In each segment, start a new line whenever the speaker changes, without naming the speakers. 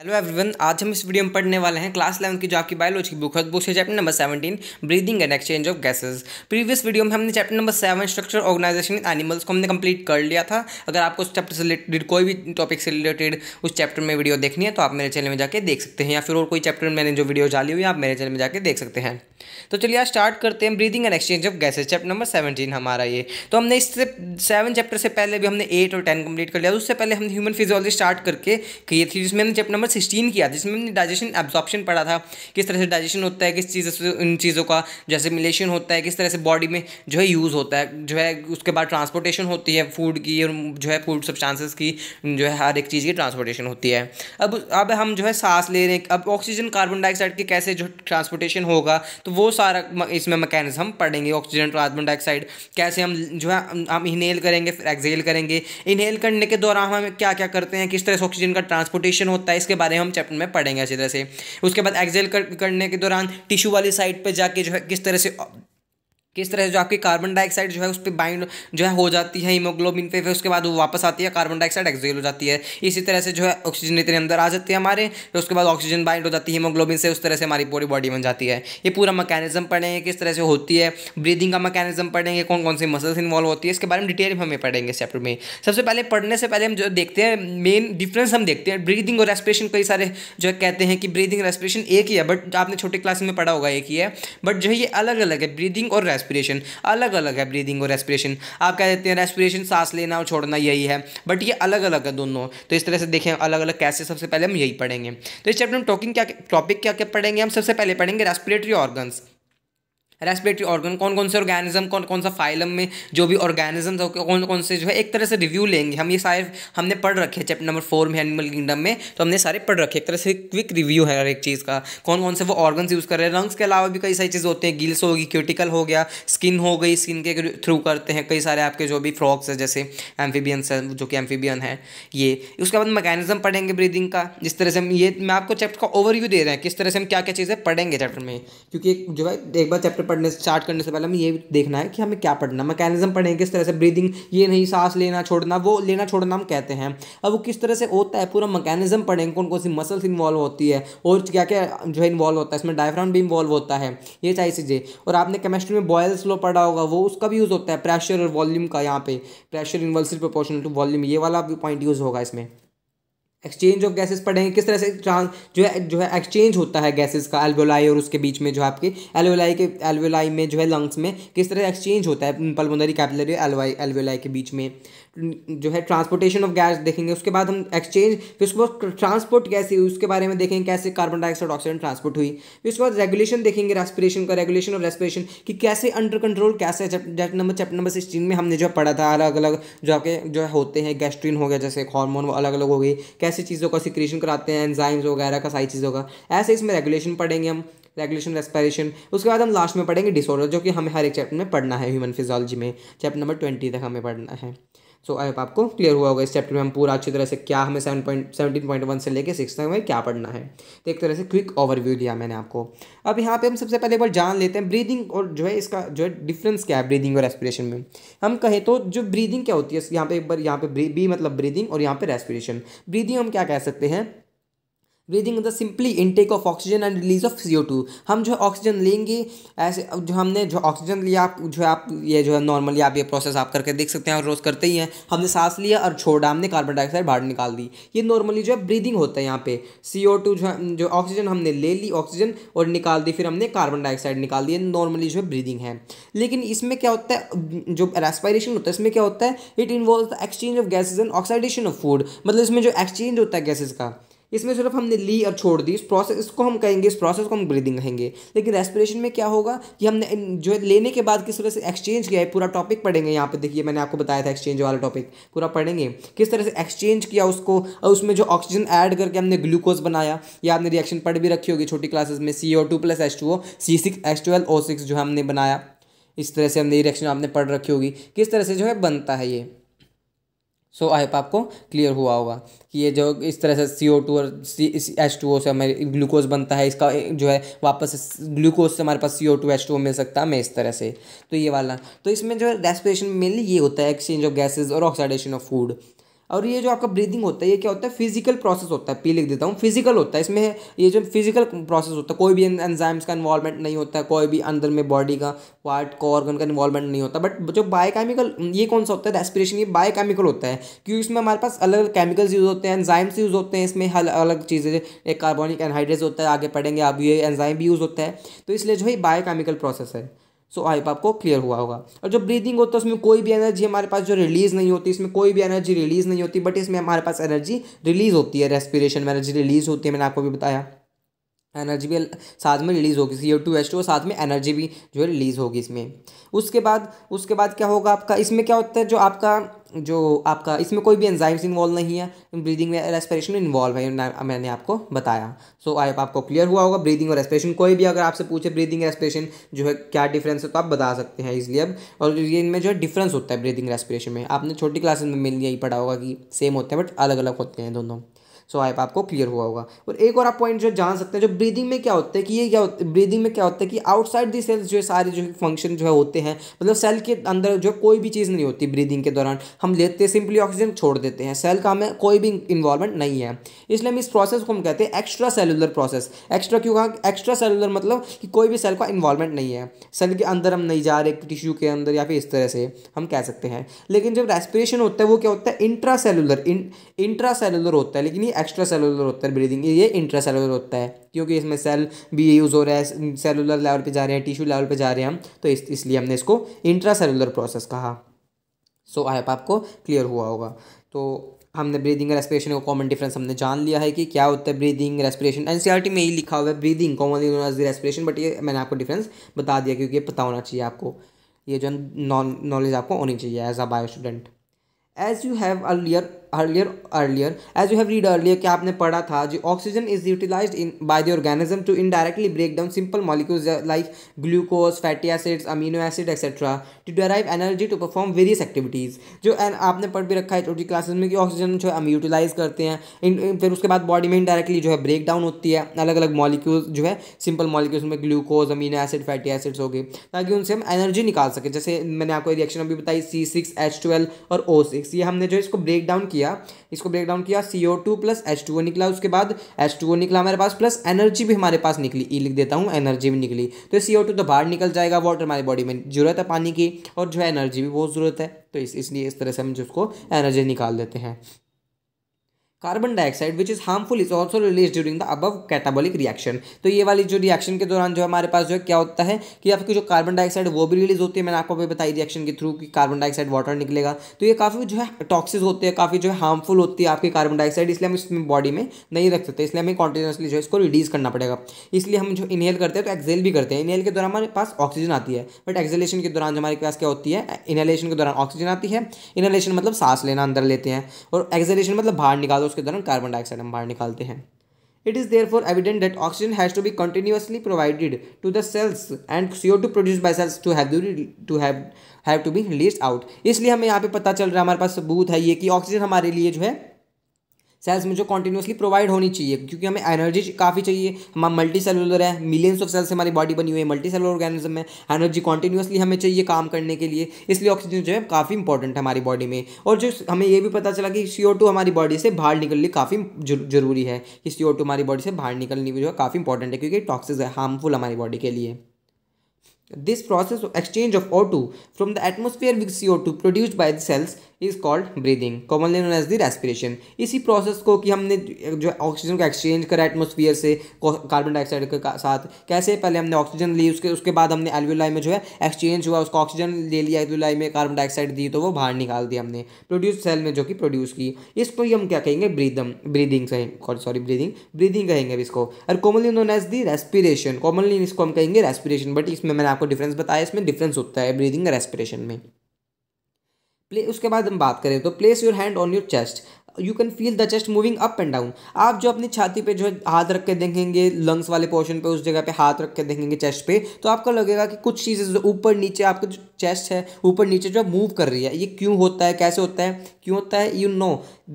hello everyone आज हम इस वीडियो में पढ़ने वाले हैं क्लास इलेवन की जो आपकी बायोलॉजी की बुक है बुक से chapter number seventeen breathing and exchange of gases previous video में हमने chapter number seven structure organisation in animals को हमने कंप्लीट कर लिया था अगर आपको उस चैप्टर से रिलेटेड कोई भी टॉपिक से रिलेटेड उस चैप्टर में वीडियो देखनी है तो आप मेरे चैनल में जाकर देख सकते हैं या फिर और कोई चैप्टर मैंने जो वीडियो डाली हुई है आप मेरे चैनल में जाकर देख सकते हैं तो चलिए आज स्टार्ट करते हैं breathing and exchange of gases chapter number seventeen हमारा ये तो हमने इससे सेवन चैप्टर से पहले भी हमने एट और टेन कंप्लीट कर लिया तो उससे पहले हमने ह्यूमन फिजियोलॉजी स्टार्ट करके किए थी जिसमें हमने चैप्टर नंबर सिक्सटीन किया जिसमें हमने डाइजेशन एब्जॉर्प्शन पढ़ा था किस तरह से डाइजेशन होता है किस चीज़ से इन चीज़ों का जैसे मिलेशन होता है किस तरह से बॉडी में जो है यूज़ होता है जो है उसके बाद ट्रांसपोर्टेशन होती है फूड की और जो है फूड चांसेस की जो है हर एक चीज़ की ट्रांसपोर्टेशन होती है अब अब हम जो है सांस ले रहे हैं अब ऑक्सीजन कार्बन डाइऑक्साइड के कैसे जो ट्रांसपोर्टेशन होगा तो वो सारा इसमें मैकेनिज्म पढ़ेंगे ऑक्सीजन कार्बन डाइऑक्साइड कैसे हम जो है हम इनहेल करेंगे फिर एक्सेल करेंगे इनहेल करने के दौरान हम क्या क्या करते हैं किस तरह से ऑक्सीजन का ट्रांसपोर्टेशन होता है इसके बारे में हम चैप्टर में पढ़ेंगे अच्छी तरह से उसके बाद एक्सेल करने के दौरान टिश्यू वाली साइड पर जाके जो है किस तरह से किस तरह से जो आपकी कार्बन डाइऑक्साइड जो है उस पर बाइंड जो है हो जाती है हीमोग्लोबिन पे फिर उसके बाद वो वापस आती है कार्बन डाइऑक्साइड एक्जेल हो जाती है इसी तरह से जो है ऑक्सीजन इतने अंदर आ जाती है हमारे फिर उसके बाद ऑक्सीजन बाइंड हो जाती है हीमोग्लोबिन से उस तरह से हमारी पूरी बॉडी बन जाती है ये पूरा मैकेनिज्म पढ़ेंगे किस तरह से होती है ब्रीदिंग का मैकेनिज्म पढ़ेंगे कौन कौन सी मसल्स इन्वॉल्व होती है इसके बारे में डिटेल में हमें पढ़ेंगे इस चैप्टर में सबसे पहले पढ़ने से पहले हम जो देखते हैं मेन डिफरेंस हम देखते हैं ब्रीदिंग और रेस्पिरेशन कई सारे जो है कहते हैं कि ब्रीदिंग रेस्पिरेशन एक ही है बट आपने छोटे क्लास में पढ़ा होगा एक ही है बट जो है ये अलग अलग है ब्रीदिंग और रेस्पिरेशन रेस्पिरेशन अलग अलग है ब्रीदिंग और रेस्पिरेशन आप कह देते हैं रेस्पिरेशन सांस लेना और छोड़ना यही है बट ये अलग अलग है दोनों तो इस तरह से देखें अलग अलग कैसे सबसे पहले हम यही पढ़ेंगे तो इस चैप्टर में टॉकिंग क्या टॉपिक क्या क्या पढ़ेंगे हम सबसे पहले पढ़ेंगे रेस्पिरेटरी ऑर्गन्स रेस्पिरेटरी ऑर्गन कौन कौन से ऑर्गेनिज्म कौन कौन सा फाइलम में जो भी ऑर्गेनिज्म हो कौन कौन से जो है एक तरह से रिव्यू लेंगे हम ये सारे हमने पढ़ रखे हैं चैप्टर नंबर फोर में एनिमल किंगडम में तो हमने सारे पढ़ रखे एक तरह से क्विक रिव्यू है हर एक चीज़ का कौन कौन से वो ऑर्गन्स यूज़ कर रहे हैं लंग्स के अलावा भी कई सारी चीज़ होती हैं गिल्स होगी क्यूटिकल हो गया स्किन हो गई स्किन के थ्रू करते हैं कई सारे आपके जो भी फ्रॉक्स है जैसे एम्फीबियंस है जो कि एम्फीबियन है ये उसके बाद मैकेनिज्म पढ़ेंगे ब्रीदिंग का जिस तरह से हम ये मैं आपको चैप्टर का ओवरव्यू दे रहे हैं किस तरह से हम क्या क्या चीज़ें पढ़ेंगे चैप्टर में क्योंकि जो है एक बार चैप्टर पढ़ने स्टार्ट करने से पहले हमें ये देखना है कि हमें क्या पढ़ना मैकेनिज्म पढ़ेंगे किस तरह से ब्रीदिंग ये नहीं सांस लेना छोड़ना वो लेना छोड़ना हम कहते हैं अब वो किस तरह से होता है पूरा मैकेनिज्म पढ़ेंगे कौन कौन सी मसल्स इन्वॉल्व होती है और क्या क्या जो है इन्वॉल्व होता है इसमें डायफ्राम भी इन्वॉल्व होता है ये सारी चीज़ें और आपने केमिस्ट्री में बॉयल्स लो पढ़ा होगा वो उसका भी यूज़ होता है प्रेशर और वॉल्यूम का यहाँ पे pressure inversely proportional to volume ये वाला भी पॉइंट यूज़ होगा इसमें एक्सचेंज ऑफ गैसेस पढ़ेंगे किस तरह से ट्रांस जो है जो है एक्सचेंज होता है गैसेस का एल्वोलाई और उसके बीच में जो आपके एल्वोलाई के एल्वोलाई में जो है लंग्स में किस तरह एक्सचेंज होता है पल्मोनरी कैपिलरी एलवाई एल्वोलाई के बीच में जो है ट्रांसपोर्टेशन ऑफ गैस देखेंगे उसके बाद हम एक्सचेंज फिर उसके बाद ट्रांसपोर्ट कैसे हुई उसके बारे में देखेंगे कैसे कार्बन डाइऑक्साइड ऑक्सीजन ट्रांसपोर्ट हुई फिर उसके बाद रेगुलेशन देखेंगे रेस्पिरेशन का रेगुलेशन ऑफ रेस्पिरेशन कि कैसे अंडर कंट्रोल कैसे नंबर चैप्टर नंबर सिक्सटीन में हमने जो पढ़ा था अलग अलग जो आपके जो होते हैं गैस्ट्रीन हो गया जैसे हॉर्मोन अलग अलग हो गए कैसे ऐसी चीज़ों का सिक्रीशन कराते हैं एंजाइम्स वगैरह का सारी चीज़ों का ऐसे इसमें रेगुलेशन पढ़ेंगे हम रेगुलेशन रेस्पिरेशन उसके बाद हम लास्ट में पढ़ेंगे डिसऑर्डर जो कि हमें हर एक चैप्टर में पढ़ना है ह्यूमन फिजोलॉजी में चैप्टर नंबर ट्वेंटी तक हमें पढ़ना है सो so, आई होप आपको क्लियर हुआ होगा इस चैप्टर में हम पूरा अच्छी तरह से क्या हमें seven point seventeen point one से लेकर सिक्स तक में क्या पढ़ना है तो एक तरह से क्विक ओवरव्यू दिया मैंने आपको अब यहाँ पे हम सबसे पहले एक बार जान लेते हैं ब्रीदिंग और जो है इसका जो है डिफरेंस क्या है ब्रीदिंग और रेस्पिरेशन में हम कहें तो जो ब्रीदिंग क्या होती है यहाँ पे एक बार यहाँ पे बी मतलब ब्रीदिंग और यहाँ पे रेस्पिरेशन ब्रीदिंग हम क्या कह सकते हैं breathing the simply intake of oxygen and release of C two हम जो ऑक्सीजन लेंगे ऐसे जो हमने जो ऑक्सीजन लिया आप जो आप ये जो है नॉर्मली आप ये प्रोसेस आप करके देख सकते हैं और रोज़ करते ही हैं हमने सांस लिया और छोड़ा हमने कार्बन डाइऑक्साइड बाहर निकाल दी ये नॉर्मली जो है ब्रीदिंग होता है यहाँ पे सी जो जो ऑक्सीजन हमने ले ली ऑक्सीजन और निकाल दी फिर हमने कार्बन डाइऑक्साइड निकाल दी नॉर्मली जो है ब्रीदिंग है लेकिन इसमें क्या होता है जो रेस्पायरेशन होता है इसमें क्या होता है it involve the exchange of gases and oxidation of food मतलब इसमें जो एक्सचेंज होता है गैसेज का इसमें सिर्फ हमने ली और छोड़ दी इस प्रोसेस इसको हम कहेंगे इस प्रोसेस को हम ब्रीदिंग कहेंगे लेकिन रेस्पिरेशन में क्या होगा कि हमने जो लेने के बाद किस तरह से एक्सचेंज किया है पूरा टॉपिक पढ़ेंगे यहाँ पे देखिए मैंने आपको बताया था एक्सचेंज वाला टॉपिक पूरा पढ़ेंगे किस तरह से एक्सचेंज किया उसको और उसमें जो ऑक्सीजन ऐड करके हमने ग्लूकोज बनाया या आपने रिएक्शन पढ़ भी रखी होगी छोटी क्लासेस में C O two plus H two O C six H L O six जो हमने बनाया इस तरह से हमने रिएक्शन आपने पढ़ रखी होगी किस तरह से जो है बनता है ये सो आई आपको क्लियर हुआ होगा कि ये जो इस तरह से सी ओ टू और सी एच टू ओ से हमें ग्लूकोज बनता है इसका जो है वापस ग्लूकोज से हमारे पास C O two H two O मिल सकता है मैं इस तरह से तो ये वाला तो इसमें जो है रेस्पिरेशन मेनली ये होता है एक्सचेंज ऑफ गैसेज और ऑक्साइडेशन ऑफ फूड और ये जो आपका ब्रीदिंग होता है ये क्या होता है फिजिकल प्रोसेस होता है पी लिख देता हूँ फिजिकल होता है इसमें ये जो फिजिकल प्रोसेस होता है कोई भी एंजाइम्स का इन्वॉल्वमेंट नहीं होता है कोई भी अंदर में बॉडी का पार्ट का ऑर्गन का इन्वॉल्वमेंट नहीं होता बट जो बायोकेमिकल ये कौन सा होता है रेस्पिरेशन ये बायोकेमिकल होता है क्योंकि इसमें हमारे पास अलग अलग केमिकल्स यूज़ होते हैं एंजाइम्स यूज़ होते हैं इसमें हल अलग चीज़ें एक कार्बोनिक एनहाइड्रेट्स होता है आगे पढ़ेंगे अब ये एंजाइम भी यूज़ होता है तो इसलिए जो है बायोकेमिकल प्रोसेस है सो आई होप आपको क्लियर हुआ होगा और जो ब्रीदिंग होता है उसमें कोई भी एनर्जी हमारे पास जो रिलीज़ नहीं होती इसमें कोई भी एनर्जी रिलीज़ नहीं होती बट इसमें हमारे पास एनर्जी रिलीज़ होती है रेस्पिरेशन में एनर्जी रिलीज़ होती है मैंने आपको भी बताया एनर्जी भी साथ में रिलीज़ होगी C O two S two और साथ में एनर्जी भी जो है रिलीज़ होगी इसमें उसके बाद उसके बाद क्या होगा आपका इसमें क्या होता है जो आपका जो आपका इसमें कोई भी एंजाइम्स इन्वॉल्व नहीं है ब्रीदिंग में रेस्पिरेशन में इन्वॉल्व है मैंने आपको बताया सो so, आई आपको क्लियर हुआ होगा ब्रीदिंग और रेस्पिरेशन कोई भी अगर आपसे पूछे ब्रीदिंग रेस्पिरेशन जो है क्या डिफरेंस है तो आप बता सकते हैं इसलिए अब और ये इनमें जो है डिफरेंस होता है ब्रीदिंग रेस्पिरेशन में आपने छोटी क्लासेस में मिल यही पढ़ा होगा कि सेम होते हैं बट अलग अलग होते हैं दोनों सो आई आपको क्लियर हुआ होगा और एक और आप पॉइंट जो जान सकते हैं जो ब्रीदिंग में क्या होता है कि ये क्या होता है ब्रीदिंग में क्या होता है कि आउटसाइड दी सेल्स जो है सारे जो फंक्शन जो है होते हैं मतलब सेल के अंदर जो कोई भी चीज़ नहीं होती ब्रीदिंग के दौरान हम लेते हैं सिंपली ऑक्सीजन छोड़ देते हैं सेल का हमें कोई भी इन्वॉल्वमेंट नहीं है इसलिए हम इस प्रोसेस को हम कहते हैं एक्स्ट्रा सेलुलर प्रोसेस एक्स्ट्रा क्यों कहा एक्स्ट्रा सेलुलर मतलब कि कोई भी सेल का इन्वॉल्वमेंट नहीं है सेल के अंदर हम नहीं जा रहे टिश्यू के अंदर या फिर इस तरह से हम कह सकते हैं लेकिन जब रेस्पिरेशन होता है वो क्या होता है इंट्रा सेलुलर इंट्रा सेलुलर होता है लेकिन ये एक्स्ट्रा सेलुलर होता है ब्रीदिंग ये इंट्रा सेलुलर होता है क्योंकि इसमें सेल भी यूज़ हो रहा है सेलुलर लेवल पे जा रहे हैं टिश्यू लेवल पे जा रहे हैं हम तो इस इसलिए हमने इसको इंट्रा सेलुलर प्रोसेस कहा सो आई होप आपको क्लियर हुआ होगा तो हमने ब्रीदिंग रेस्पिरेशन का कॉमन डिफरेंस हमने जान लिया है कि क्या होता है ब्रीदिंग रेस्पिरेशन टी में ही लिखा हुआ है breathing commonly known as respiration but ये मैंने आपको डिफरेंस बता दिया क्योंकि ये पता होना चाहिए आपको ये जो नॉलेज आपको होनी चाहिए as a bio student as you have uh earlier earlier as you have read earlier कि आपने पढ़ा था जो oxygen is utilize in by the organism to indirectly break down simple molecules like glucose fatty acids amino acid etcetera to derive energy to perform various activities जो and आपने पढ़ भी रखा है छोटी क्लासेस में कि ऑक्सीजन जो है हम यूटिलाइज करते हैं इन फिर उसके बाद बॉडी में इनडायरेक्टली जो है ब्रेक डाउन होती है अलग अलग मॉलिक्यूल जो है सिंपल मॉलिक्यूल्स में glucose amino acid fatty acids हो गए ताकि उनसे हम एनर्जी निकाल सकें जैसे मैंने आपको रिएक्शन अभी बताई सी सिक्स एच ट्वेल्व और ओ सिक्स ये हमने जो इसको ब्रेक डाउन किया किया इसको ब्रेक डाउन किया C O two plus H two O निकला उसके बाद एच टू ओ निकला हमारे पास प्लस एनर्जी भी हमारे पास निकली ई e लिख देता हूँ एनर्जी भी निकली तो सी ओ टू तो बाहर निकल जाएगा वाटर हमारी बॉडी में जरूरत है पानी की और जो है एनर्जी भी बहुत ज़रूरत है तो इस इसलिए इस तरह से हम जिसको एनर्जी निकाल देते हैं carbon dioxide which is harmful is also release during the above catabolic reaction तो ये वाली जो रिएक्शन के दौरान जो हमारे पास जो है क्या होता है कि आपकी जो कार्बन डाइऑक्साइड वो भी रिलीज होती है मैंने आपको अभी बताई रिएक्शन के थ्रू कि कार्बन डाइऑक्साइड वाटर निकलेगा तो ये काफ़ी जो है टॉक्सिस होते हैं काफ़ी जो है हार्मफुल होती है आपकी कार्बन डाइऑक्साइड इसलिए हम इसमें बॉडी में नहीं रख सकते इसलिए हमें कॉन्टिन्यूसली जो है इसको रिड्यूस करना पड़ेगा इसलिए हम जो इनहेल करते हैं तो एक्जेल भी करते हैं इनहेल के दौरान हमारे पास ऑक्सीजन आती है बट एक्जेलेशन के दौरान हमारे पास क्या होती है इनहेलेशन के दौरान ऑक्सीजन आती है इनहेलेशन मतलब सांस लेना अंदर लेते हैं और एक्जेलेशन मतलब बाहर निकालो उसके दौरान कार्बन डाइऑक्साइड हम बाहर निकालते हैं it is therefore evident that oxygen has to be continuously provided to the cells and CO two produce by cells to have to have have to be release out इसलिए हमें यहाँ पे पता चल रहा है हमारे पास सबूत है ये कि ऑक्सीजन हमारे लिए जो है सेल्स में जो कॉन्टीन्यूसली प्रोवाइड होनी चाहिए क्योंकि हमें एनर्जी काफ़ी चाहिए हम मल्टी सेलुलर है मिलियंस ऑफ सेल्स हमारी बॉडी बनी हुई है मल्टी सेलुलर ऑर्गेनिज्म में एनर्जी कॉन्टिन्यूसली हमें चाहिए काम करने के लिए इसलिए ऑक्सीजन जो है काफ़ी इंपॉर्टेंट है हमारी बॉडी में और जो हमें ये भी पता चला कि सी हमारी बॉडी से बाहर निकलनी काफ़ी जरूरी है कि सी हमारी बॉडी से बाहर भी जो है काफ़ी इंपॉर्टेंट है क्योंकि टॉक्सिस है हार्मफुल हमारी बॉडी के लिए this process exchange of O two from the atmosphere with C O two produced by the cells is called breathing commonly known as the respiration इसी प्रोसेस को कि हमने जो ऑक्सीजन को एक्सचेंज करा एटमोसफियर से कार्बन डाइऑक्साइड के साथ कैसे पहले हमने ऑक्सीजन ली उसके उसके बाद हमने एल्वियोलाई में जो है एक्सचेंज हुआ उसको ऑक्सीजन ले लिया एल्वियोलाई में कार्बन डाइऑक्साइड दी तो वो बाहर निकाल दिया हमने प्रोड्यूस सेल में जो कि प्रोड्यूस की इसको ही हम क्या कहेंगे ब्रीदम ब्रीदिंग सॉरी ब्रीदिंग ब्रीदिंग कहेंगे इसको और commonly known as the respiration commonly इसको हम कहेंगे रेस्पिरेशन बट इसमें मैंने आपको डिफरेंस बताया इसमें डिफरेंस होता है ब्रीदिंग रेस्पिरेशन में प्ले उसके बाद हम बात करें तो place your hand on your chest you can feel the chest moving up and down आप जो अपनी छाती पे जो है हाथ रख के देखेंगे लंग्स वाले पोर्शन पे उस जगह पे हाथ रख के देखेंगे चेस्ट पे तो आपको लगेगा कि कुछ चीज़ें जो ऊपर नीचे आपका जो चेस्ट है ऊपर नीचे जो मूव कर रही है ये क्यों होता है कैसे होता है क्यों होता है you know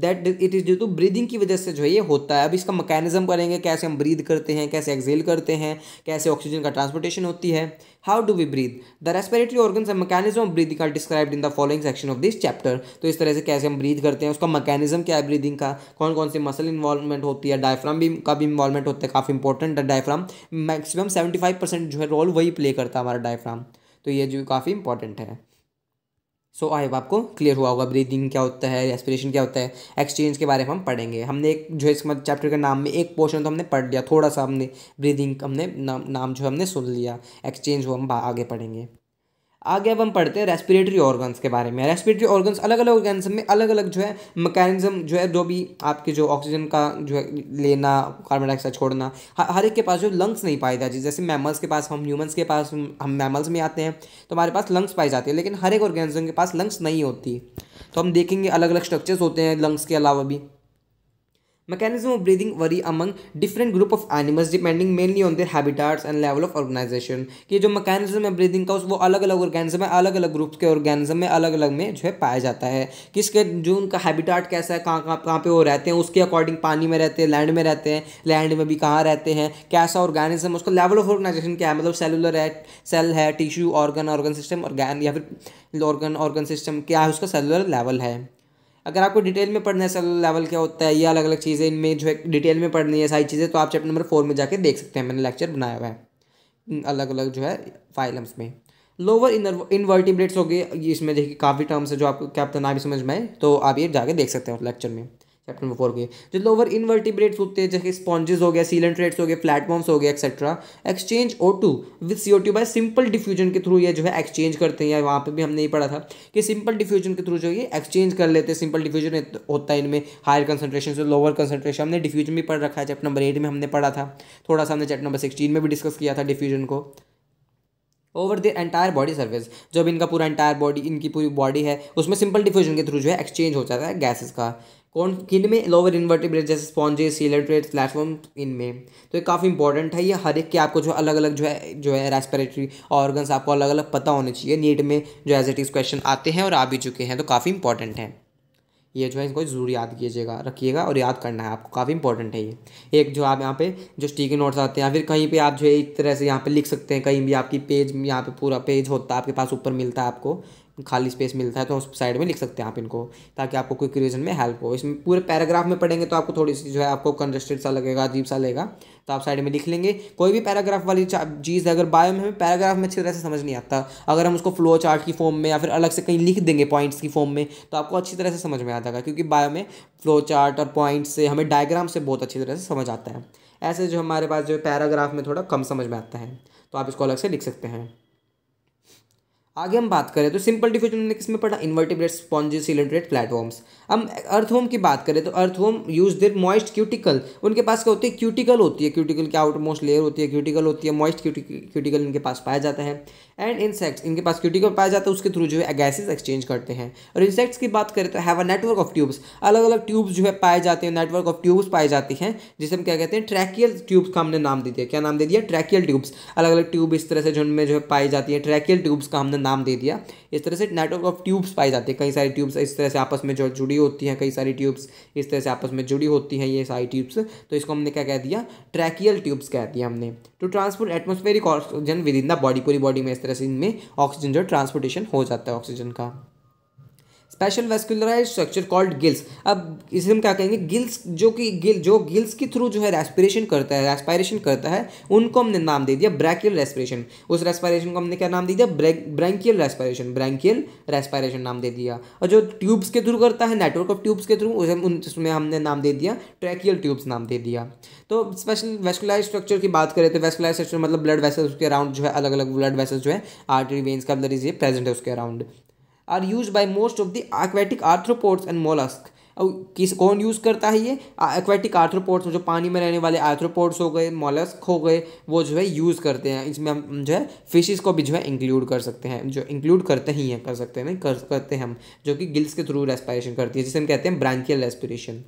that it is due to breathing की वजह से जो है ये होता है अब इसका मकैनिज्म करेंगे कैसे हम ब्रीद करते हैं कैसे एक्जेल करते हैं कैसे ऑक्सीजन का ट्रांसपोर्टेशन होती है how do we breathe the respiratory organ and mechanism of breathing are described in the following section of this chapter तो इस तरह से कैसे हम ब्रीद करते हैं उसका मैकेनिज्म क्या है ब्रीदिंग का कौन कौन से मसल इन्वॉल्वमेंट होती है डायफ्राम भी का भी इन्वॉल्वमेंट होता है काफ़ी इंपॉर्टेंट है diaphragm maximum seventy five percent जो है रोल वही प्ले करता है हमारा डायफ्राम तो ये जो काफ़ी इंपॉर्टेंट है सो आई आपको क्लियर हुआ होगा ब्रीदिंग क्या होता है एस्पिरेशन क्या होता है एक्सचेंज के बारे में हम पढ़ेंगे हमने एक जो है इस चैप्टर के नाम में एक पोर्शन तो हमने पढ़ लिया थोड़ा सा हमने ब्रीदिंग हमने नाम नाम जो हमने सुन लिया एक्सचेंज वो हम आगे पढ़ेंगे आगे अब हम पढ़ते हैं रेस्पिरेटरी ऑर्गन्स के बारे में रेस्पिरेटरी ऑर्गन्स अलग अलग ऑर्गेनिज्म में अलग अलग जो है मैकेनिज्म जो है जो भी आपके जो ऑक्सीजन का जो है लेना कार्बन डाइऑक्साइड छोड़ना हर एक के पास जो लंग्स नहीं पाए जाते जैसे मैमल्स के पास हम ह्यूमन्स के पास हम मैमल्स में आते हैं तो हमारे पास लंग्स पाए जाते हैं लेकिन हर एक ऑर्गेनिज्म के पास लंग्स नहीं होती तो हम देखेंगे अलग अलग स्ट्रक्चर्स होते हैं लंग्स के अलावा भी Mechanism of breathing vary among different group of animals depending mainly on their habitats and level of organisation कि जो mechanism है ब्रीदिंग का उस वो अलग अलग ऑर्गेनिज्म में अलग अलग ग्रुप के ऑर्गेनिज्म में अलग अलग में जो है पाया जाता है किसके जो उनका habitat कैसा है कहाँ कहाँ कहाँ पे वो रहते हैं उसके अकॉर्डिंग पानी में रहते हैं लैंड में रहते हैं लैंड में भी कहाँ रहते हैं कैसा ऑर्गेनिज्म उसका लेवल ऑफ ऑर्गेनाइजेशन क्या है मतलब सेलुलर है सेल है tissue organ organ system organ या फिर ऑर्गन ऑर्गन सिस्टम क्या है उसका सेलुलर लेवल है अगर आपको डिटेल में पढ़ना है सेलुलर लेवल क्या होता है या अलग अलग चीज़ें इनमें जो है डिटेल में पढ़नी है सारी चीज़ें तो आप चैप्टर नंबर फोर में जाके देख सकते हैं मैंने लेक्चर बनाया हुआ है अलग अलग जो है फाइलम्स में लोअर इनर इनवर्टिब्रेट्स हो गए इसमें देखिए काफ़ी टर्म्स है जो आपको क्या पता ना भी समझ में आए तो आप ये जाके देख सकते हैं उस लेक्चर में चैप्टर नंबर फोर के जो लोअर इनवर्टिब्रेट्स होते हैं जैसे स्पॉन्जेस हो गया सीलेंट्रेट्स हो गए प्लेटफॉर्म्स हो गए etcetera exchange O two with C O two by simple diffusion के थ्रू ये जो है एक्सचेंज करते हैं या वहाँ पर भी हमने ये पढ़ा था कि सिंपल डिफ्यूजन के थ्रू जो ये एक्सचेंज कर लेते हैं सिंपल डिफ्यूजन होता है इनमें हायर कंसनट्रेशन से लोअर कंसनट्रेशन हमने डिफ्यूजन भी पढ़ रखा है चैप्टर नंबर एट में हमने पढ़ा था थोड़ा सा हमने चैप्टर नंबर सिक्सटीन में भी डिस्कस किया था डिफ्यूजन को over the entire body surface जब इनका पूरा एंटायर बॉडी इनकी पूरी बॉडी है उसमें सिंपल डिफ्यूजन के थ्रू जो है एक्सचेंज हो जाता है गैसेस का कौन किन में लोअर इन्वर्टिब्रेट जैसे स्पॉन्जेस सीलेट्रेट प्लेटफॉर्म इन में तो ये काफ़ी इंपॉर्टेंट है ये हर एक के आपको जो अलग अलग जो है जो है रेस्पिरेटरी ऑर्गन्स आपको अलग अलग पता होने चाहिए नीट में जो एज इट इज़ क्वेश्चन आते हैं और आ भी चुके हैं तो काफ़ी इंपॉर्टेंट है ये जो है इसको ज़रूर याद कीजिएगा रखिएगा और याद करना है आपको काफ़ी इंपॉर्टेंट है ये एक जो आप यहाँ पे जो स्टिकी नोट्स आते हैं या फिर कहीं पे आप जो है एक तरह से यहाँ पे लिख सकते हैं कहीं भी आपकी पेज यहाँ पे पूरा पेज होता है आपके पास ऊपर मिलता है आपको खाली स्पेस मिलता है तो उस साइड में लिख सकते हैं आप इनको ताकि आपको क्विक रिविजन में हेल्प हो इसमें पूरे पैराग्राफ में पढ़ेंगे तो आपको थोड़ी सी जो है आपको कंजस्टेड सा लगेगा अजीब सा लगेगा तो आप साइड में लिख लेंगे कोई भी पैराग्राफ वाली चीज़ अगर बायो में हमें पैराग्राफ में अच्छी तरह से समझ नहीं आता अगर हम उसको फ्लो चार्ट की फॉर्म में या फिर अलग से कहीं लिख देंगे पॉइंट्स की फॉर्म में तो आपको अच्छी तरह से समझ में आ जाएगा क्योंकि बायो में फ्लो चार्ट और पॉइंट्स से हमें डायग्राम से बहुत अच्छी तरह से समझ आता है ऐसे जो हमारे पास जो पैराग्राफ में थोड़ा कम समझ में आता है तो आप इसको अलग से लिख सकते हैं आगे हम बात करें तो सिंपल डिफ्यूजन हमने किसमें पढ़ा इन्वर्टिब्रेट स्पॉन्जेस सिलेंड्रेट प्लेटफॉर्म्स हम अर्थहोम की बात करें तो earthworm use their moist cuticle उनके पास क्या होती है क्यूटिकल होती है क्यूटिकल की आउटमोस्ट लेयर होती है क्यूटिकल होती है मॉइस्ट क्यूटिकल इनके पास पाया जाता है एंड इंसेक्ट्स इनके पास क्यूटिकल पाया जाता है उसके थ्रू जो है गैसेज एक्सचेंज करते हैं और इंसेक्ट्स की बात करें तो have a network of tubes अलग अलग ट्यूब्स जो है पाए जाते हैं नेटवर्क ऑफ ट्यूब्स पाए जाती हैं जिसे हम क्या कहते हैं ट्रैकियल ट्यूब्स का हमने नाम दे दिया क्या नाम दे दिया ट्रैकियल ट्यूब्स अलग अलग ट्यूब इस तरह से जो उनमें जो है पाई जाती है ट्रैकियल ट्यूब्स का हमने नाम दे दिया इस तरह से नेटवर्क ऑफ ट्यूब्स पाई जाती है कई सारी ट्यूब्स इस तरह से आपस में जो जुड़ी होती हैं कई सारी ट्यूब्स इस तरह से आपस में जुड़ी होती हैं ये सारी ट्यूब्स तो इसको हमने क्या कह दिया ट्रैकियल ट्यूब्स कह दिया हमने to transport atmospheric oxygen within the body पूरी बॉडी में इस तरह कैगसिन में ऑक्सीजन जो ट्रांसपोर्टेशन हो जाता है ऑक्सीजन का special vascularised structure called gills अब इसे हम क्या कहेंगे गिल्स जो कि गिल जो गिल्स के थ्रू जो है रेस्पिरेशन करता है रेस्पायरेशन करता है उनको हमने नाम दे दिया ब्रैकियल रेस्पिरेशन उस रेस्पायरेशन को हमने क्या नाम दे दिया ब्रैंकियल रेस्पायरेशन ब्रैंकियल रेस्पायरेशन नाम दे दिया और जो ट्यूब्स के थ्रू करता है नेटवर्क ऑफ ट्यूब्स के थ्रू उसे उसमें हमने नाम दे दिया ट्रैकियल ट्यूब्स नाम दे दिया तो स्पेशल वेस्कुलराइज स्ट्रक्चर की बात करें तो वेस्कुलराइज स्ट्रक्चर मतलब ब्लड वेसल्स के अराउंड जो है अलग अलग ब्लड वेसल्स जो है आर्टरी वेन्स का ब्लड इज ये प्रेजेंट है उसके around are use by most of the aquatic arthropods and mollusc अब किस कौन यूज़ करता है ये एक्वेटिक आर्थ्रोपोड्स जो पानी में रहने वाले आर्थ्रोपोड्स हो गए मोलस्क हो गए वो जो है यूज़ करते हैं इसमें हम जो है फिशेस को भी जो है इंक्लूड कर सकते हैं जो इंक्लूड करते ही हैं कर सकते हैं नहीं कर करते हैं हम जो कि गिल्स के थ्रू रेस्पिरेशन करती है जिसे हम कहते हैं branchial respiration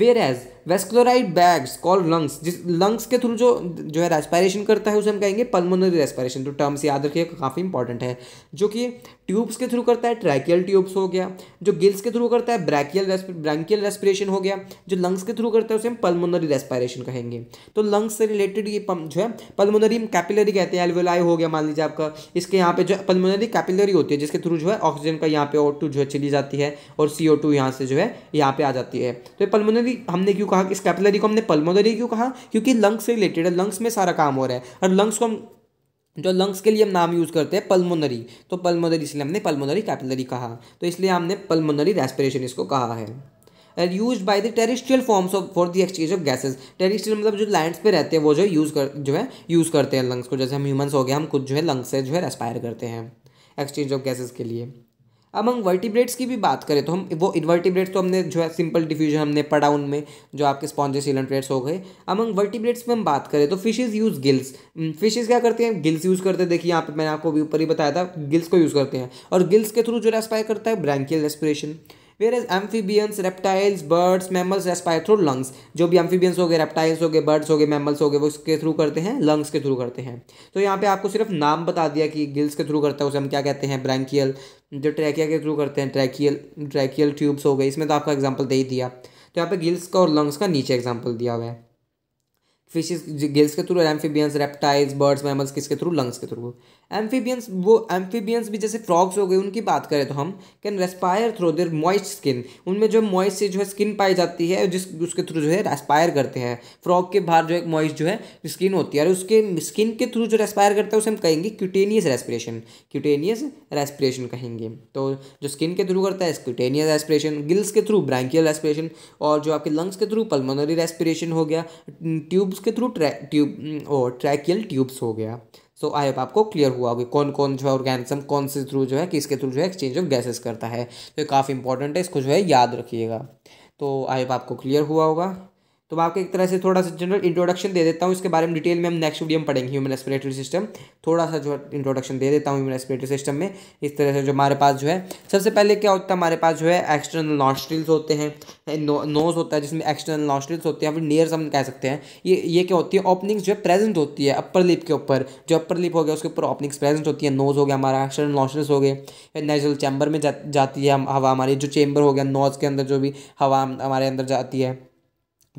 whereas vascularised bags call lungs जिस लंग्स के थ्रू जो जो है रेस्पायरेशन करता है उसे हम कहेंगे पल्मोनरी रेस्पायरेशन तो टर्म्स याद रखिएगा काफ़ी इंपॉर्टेंट है जो कि ट्यूब्स के थ्रू करता है ट्रैकियल ट्यूब्स हो गया जो गिल्स के थ्रू करता है ब्रैकियल ब्रैंकियल रेस्पिरेशन हो गया जो लंग्स के थ्रू करता है उसे हम पल्मोनरी रेस्पायरेशन कहेंगे तो लंग्स से रिलेटेड ये जो है पल्मोनरी कैपिलरी कहते हैं एलवेलाई हो गया मान लीजिए आपका इसके यहाँ पे जो पल्मोनरी कैपिलरी होती है जिसके थ्रू जो है ऑक्सीजन का यहाँ पे ओ टू जो है चली जाती है और सी ओ टू यहाँ से जो है यहाँ पे आ जाती है तो ये पल्मोनरी कैपिलरी हमने क्यों कहा इस कैपिलरी को हमने पल्मोनरी क्यों कहा क्योंकि लंग्स से रिलेटेड है लंग्स में सारा काम हो रहा है और लंग्स को हम जो लंग्स के लिए हम नाम यूज़ करते हैं पल्मोनरी तो पल्मोनरी इसलिए हमने पल्मोनरी कैपिलरी कहा तो इसलिए हमने पल्मोनरी रेस्पिरेशन इसको कहा है are use by the terrestrial forms of for the exchange of gases terrestrial मतलब जो लैंड्स पे रहते हैं वो जो यूज़ कर जो है यूज़ करते हैं लंग्स को जैसे हम ह्यूमंस हो गए हम खुद जो है लंग्स से जो है रेस्पायर करते हैं एक्सचेंज ऑफ गैसेज के लिए अब हम वर्टिब्रेट्स की भी बात करें तो हम वो इनवर्टिब्रेट्स तो हमने जो है सिंपल डिफ्यूजन हमने पढ़ा उनमें जो आपके स्पॉन्जेस इलेंट्रेट्स हो गए अब हम वर्टिब्रेट्स में हम बात करें तो फिशेज यूज़ गिल्स फिशेज क्या करते हैं गिल्स यूज़ करते हैं देखिए यहाँ पर मैंने आपको ऊपर ही बताया था गिल्स को यूज़ करते हैं और गिल्स के थ्रू जो रेस्पायर करता है branchial respiration whereas amphibians reptiles birds mammals respire through lungs जो भी एम्फीबियंस हो गए रेप्टाइल्स हो गए बर्ड्स हो गए मैमल्स हो गए वो इसके थ्रू करते हैं लंग्स के थ्रू करते हैं तो यहाँ पे आपको सिर्फ नाम बता दिया कि गिल्स के थ्रू करता है उसे हम क्या कहते हैं ब्रैंकियल जो ट्रैकिया के थ्रू करते हैं ट्रैकियल ट्रैकियल ट्यूब्स हो गए इसमें तो आपका एग्जाम्पल दे ही दिया तो यहाँ पे गिल्स का और लंग्स का नीचे एग्जाम्पल दिया हुआ है फिशेज गिल्स के through amphibians reptiles birds mammals किसके थ्रू लंग्स के थ्रू एम्फीबियंस वो एम्फीबियंस भी जैसे फ्रॉग्स हो गए उनकी बात करें तो हम can respire through their moist skin उनमें जो मॉइस्ट से जो है स्किन पाई जाती है जिस उसके थ्रू जो है रेस्पायर करते हैं फ्रॉग के बाहर जो एक मॉइस्ट जो है स्किन होती है और उसके स्किन के थ्रू जो रेस्पायर करता है उसे हम कहेंगे क्यूटेनियस रेस्पिरेशन क्यूटेनियस रेस्पिरेशन कहेंगे तो जो स्किन के थ्रू करता है क्यूटेनियस रेस्पिरेशन गिल्स के थ्रू ब्रैंकियल रेस्पिरेशन और जो आपके लंग्स के थ्रू पलमोनरी रेस्पिरेशन हो गया ट्यूब्स के थ्रू ट्रैक ट्यूब और ट्रैकियल ट्यूब्स हो गया सो आई होप आपको क्लियर हुआ होगी कौन कौन जो है ऑर्गेनिज्म कौन से थ्रू जो है किसके थ्रू जो है एक्सचेंज ऑफ गैसेस करता है तो ये काफ़ी इंपॉर्टेंट है इसको जो है याद रखिएगा तो आई होप आपको क्लियर हुआ होगा तो मैं आपको एक तरह से थोड़ा सा जनरल इंट्रोडक्शन दे देता हूँ इसके बारे में डिटेल में हम नेक्स्ट वीडियो में पढ़ेंगे ह्यूमन रेस्पिरेटरी सिस्टम थोड़ा सा जो इंट्रोडक्शन दे देता हूँ ह्यूमन रेस्पिरेटरी सिस्टम में इस तरह से जो हमारे पास जो है सबसे पहले क्या होता है हमारे पास जो है एक्सटर्नल नॉस्ट्रिल्स होते हैं नोज होता है जिसमें एक्सटर्नल नॉस्ट्रिल्स होते हैं फिर नियर हम कह सकते हैं ये ये क्या होती है ओपनिंग्स जो है प्रेजेंट होती है अपर लिप के ऊपर जो अपर लिप हो गया उसके ऊपर ओपनिंग्स प्रेजेंट होती है नोज हो गया हमारा एक्सटर्नल नॉस्ट्रिल्स हो गए नेचुरल चैम्बर में जाती है हवा हमारी जो चैम्बर हो गया नोज के अंदर जो भी हवा हमारे अंदर जाती है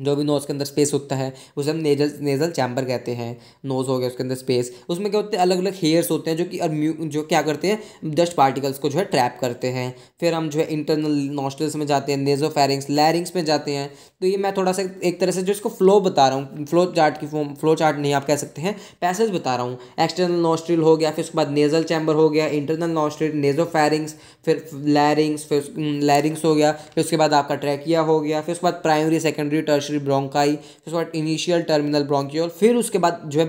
जो भी नोज़ के अंदर स्पेस होता है उसे हम नेजल नेजल चैम्बर कहते हैं नोज़ हो गया उसके अंदर स्पेस उसमें क्या होते हैं अलग अलग हेयर्स होते हैं जो कि जो क्या करते हैं डस्ट पार्टिकल्स को जो है ट्रैप करते हैं फिर हम जो है इंटरनल नोस्टल्स में जाते हैं नेजो फेरिंग्स लैरिंग्स में जाते हैं तो ये मैं थोड़ा सा एक तरह से जो इसको फ्लो बता रहा हूँ फ्लो चार्ट की फॉर्म फ्लो चार्ट नहीं आप कह सकते हैं पैसेज बता रहा हूँ एक्सटर्नल नोस्ट्रिल हो गया फिर उसके बाद नेजल चैम्बर हो गया इंटरनल नोस्ट्रिल नेजो फेरिंग्स फिर लैरिंग्स फिर लैरिंग्स हम्म, हो गया फिर उसके बाद आपका ट्रैकिया हो गया फिर उसके बाद प्राइमरी सेकेंडरी टर्स टर्शरी ब्रोंकाई फिर उसके बाद इनिशियल टर्मिनल ब्रोंकियोल फिर उसके बाद जो है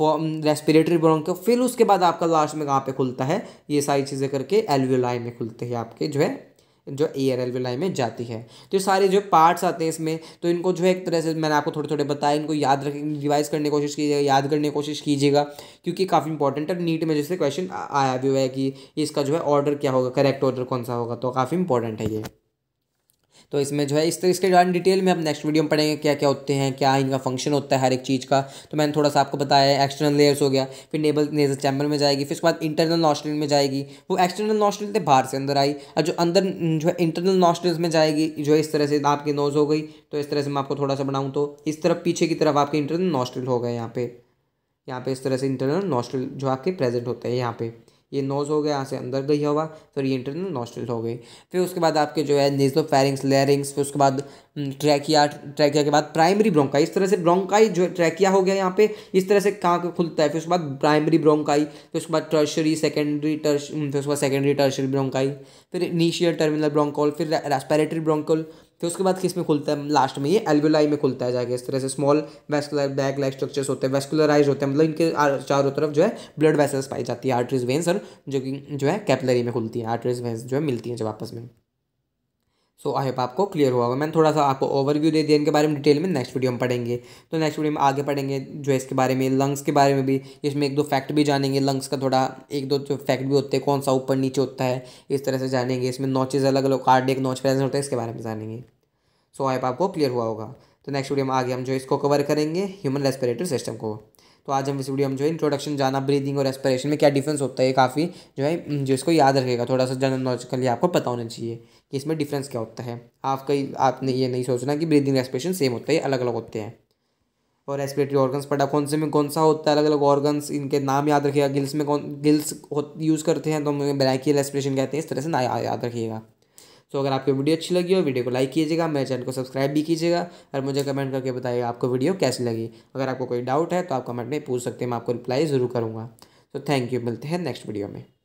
रेस्पिरेटरी ब्रोंको फिर उसके बाद आपका लास्ट में कहाँ पे खुलता है ये सारी चीज़ें करके एलवीलाई में खुलते हैं आपके जो है जो एयर एलवीलाई में जाती है तो ये सारे जो पार्ट्स आते हैं इसमें तो इनको जो है एक तरह से मैंने आपको थोड़े थोड़े बताया इनको याद रख रिवाइज करने की कोशिश कीजिएगा याद करने की कोशिश कीजिएगा क्योंकि काफ़ी इंपॉर्टेंट है नीट में जैसे क्वेश्चन आया भी हुआ है कि इसका जो है ऑर्डर क्या होगा करेक्ट ऑर्डर कौन सा होगा तो काफ़ी इंपॉर्टेंट है ये तो इसमें जो है इस तरह तो इसके डिटेल में हम नेक्स्ट वीडियो में पढ़ेंगे क्या क्या होते हैं क्या इनका फंक्शन होता है हर एक चीज़ का तो मैंने थोड़ा सा आपको बताया एक्सटर्नल लेयर्स हो गया फिर नेबल नेजल चैम्बर में जाएगी फिर उसके बाद इंटरनल नॉस्ट्रिल में जाएगी वो एक्सटर्नल नॉस्ट्रिल थे बाहर से अंदर आई और जो अंदर जो है इंटरनल नॉस्ट्रिल्स में जाएगी जो है इस तरह से आपकी नोज़ हो गई तो इस तरह से मैं आपको थोड़ा सा बनाऊँ तो इस तरफ पीछे की तरफ आपके इंटरनल नॉस्ट्रिल हो गए यहाँ पे यहाँ पे इस तरह से इंटरनल नॉस्ट्रल जो आपके प्रेजेंट होते हैं यहाँ पे ये नोज़ हो गया यहाँ से अंदर गई हवा फिर ये इंटरनल नोस्टल हो गई फिर उसके बाद आपके जो है नेजो फेरिंग्स लेरिंग्स फिर उसके बाद ट्रैकिया हम्म, ट्रैकिया के बाद प्राइमरी ब्रोंकाई इस तरह से ब्रोंकाई जो ट्रैकिया हो गया यहाँ पे इस तरह से कहाँ खुलता है फिर उसके बाद प्राइमरी ब्रोंकाई फिर उसके बाद टर्शरी सेकेंडरी टर्श फिर उसके बाद सेकेंडरी टर्शरी ब्रोंकाई फिर इनिशियल टर्मिनल ब्रोंकोल फिर रेस्पेरेटरी ब्रोंकोल फिर उसके बाद किस में खुलता है लास्ट में ये एल्वोलाई में खुलता है जाके इस तरह से small vascular bag like structures होते हैं वेस्कुलराइज होते हैं मतलब इनके चारों तरफ जो है ब्लड वेसल्स पाई जाती है आर्टरीज वेंस और जो कि जो है कैपलरी में खुलती है आर्टरीज वेंस जो है मिलती हैं जब आपस में सो आई होप आपको क्लियर हुआ होगा मैंने थोड़ा सा आपको ओवरव्यू दे दिया इनके बारे में डिटेल में नेक्स्ट वीडियो हम पढ़ेंगे तो नेक्स्ट वीडियो में आगे पढ़ेंगे जो इसके बारे में लंग्स के बारे में भी इसमें एक दो फैक्ट भी जानेंगे लंग्स का थोड़ा एक दो जो फैक्ट भी होते हैं कौन सा ऊपर नीचे होता है इस तरह से जानेंगे इसमें नॉचेज अलग अलग कार्डिक नॉच प्रेजेंट होता है इसके बारे में जानेंगे सो आई होप आपको क्लियर हुआ होगा तो नेक्स्ट वीडियो में आगे हम जो इसको कवर करेंगे ह्यूमन रेस्पिरेटरी सिस्टम को तो आज हम इस वीडियो में जो है इंट्रोडक्शन जाना ब्रीदिंग और रेस्परेशन में क्या डिफरेंस होता है काफ़ी जो है हम्म, जो इसको याद रखेगा थोड़ा सा जनरल नॉलेज के लिए आपको पता होना चाहिए कि इसमें डिफरेंस क्या होता है आप कहीं आपने ये नहीं सोचना कि ब्रीदिंग रेस्परेशन सेम होता है अलग अलग होते हैं और रेस्पिरेटरी ऑर्गन्स पड़ा कौन से में कौन सा होता है अलग अलग ऑर्गन्स इनके नाम याद रखिएगा गिल्स में कौन गिल्स यूज़ करते हैं तो हम ब्रैकियल रेस्पिरेशन कहते हैं इस तरह से ना याद रखिएगा सो अगर आपको वीडियो अच्छी लगी हो वीडियो को लाइक कीजिएगा मेरे चैनल को सब्सक्राइब भी कीजिएगा और मुझे कमेंट करके बताइएगा आपको वीडियो कैसी लगी अगर आपको कोई डाउट है तो आप कमेंट में पूछ सकते हैं मैं आपको रिप्लाई ज़रूर करूँगा तो थैंक यू मिलते हैं नेक्स्ट वीडियो में